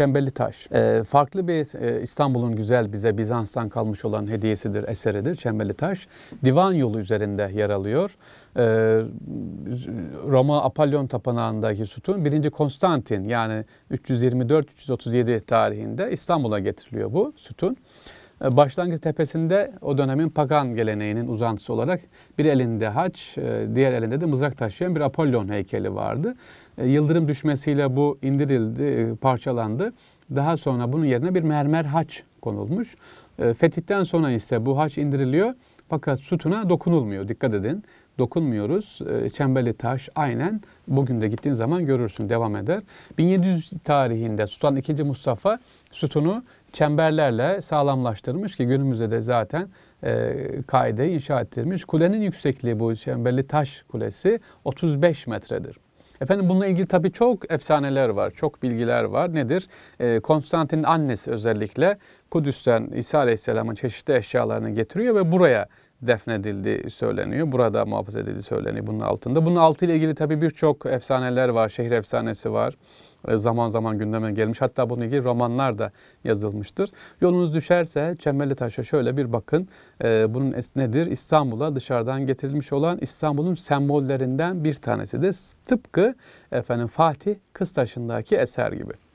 Çemberli taş. E, farklı bir e, İstanbul'un güzel bize Bizans'tan kalmış olan hediyesidir, eseridir Çemberli taş. Divan yolu üzerinde yer alıyor. E, Roma Apollon tapınağındaki sütun 1. Konstantin yani 324-337 tarihinde İstanbul'a getiriliyor bu sütun. E, başlangıç tepesinde o dönemin pagan geleneğinin uzantısı olarak bir elinde haç, e, diğer elinde de mızrak taşıyan bir Apollon heykeli vardı. E, yıldırım düşmesiyle bu indirildi, parçalandı. Daha sonra bunun yerine bir mermer haç konulmuş. Fetihten sonra ise bu haç indiriliyor fakat sütuna dokunulmuyor. Dikkat edin dokunmuyoruz. E, ee, Çembeli taş aynen bugün de gittiğin zaman görürsün devam eder. 1700 tarihinde Sultan II. Mustafa sütunu çemberlerle sağlamlaştırmış ki günümüzde de zaten e, kaideyi inşa ettirmiş. Kulenin yüksekliği bu çemberli taş kulesi 35 metredir. Efendim bununla ilgili tabii çok efsaneler var, çok bilgiler var. Nedir? E, Konstantin'in annesi özellikle Kudüs'ten İsa Aleyhisselam'ın çeşitli eşyalarını getiriyor ve buraya defnedildi söyleniyor. Burada muhafaza edildi söyleniyor bunun altında. Bunun altıyla ilgili tabii birçok efsaneler var. Şehir efsanesi var. E, zaman zaman gündeme gelmiş. Hatta bununla ilgili romanlar da yazılmıştır. Yolunuz düşerse Çemberli Taş'a şöyle bir bakın. E, bunun nedir? İstanbul'a dışarıdan getirilmiş olan İstanbul'un sembollerinden bir tanesidir. Tıpkı efendim Fatih Kıstaş'ındaki eser gibi.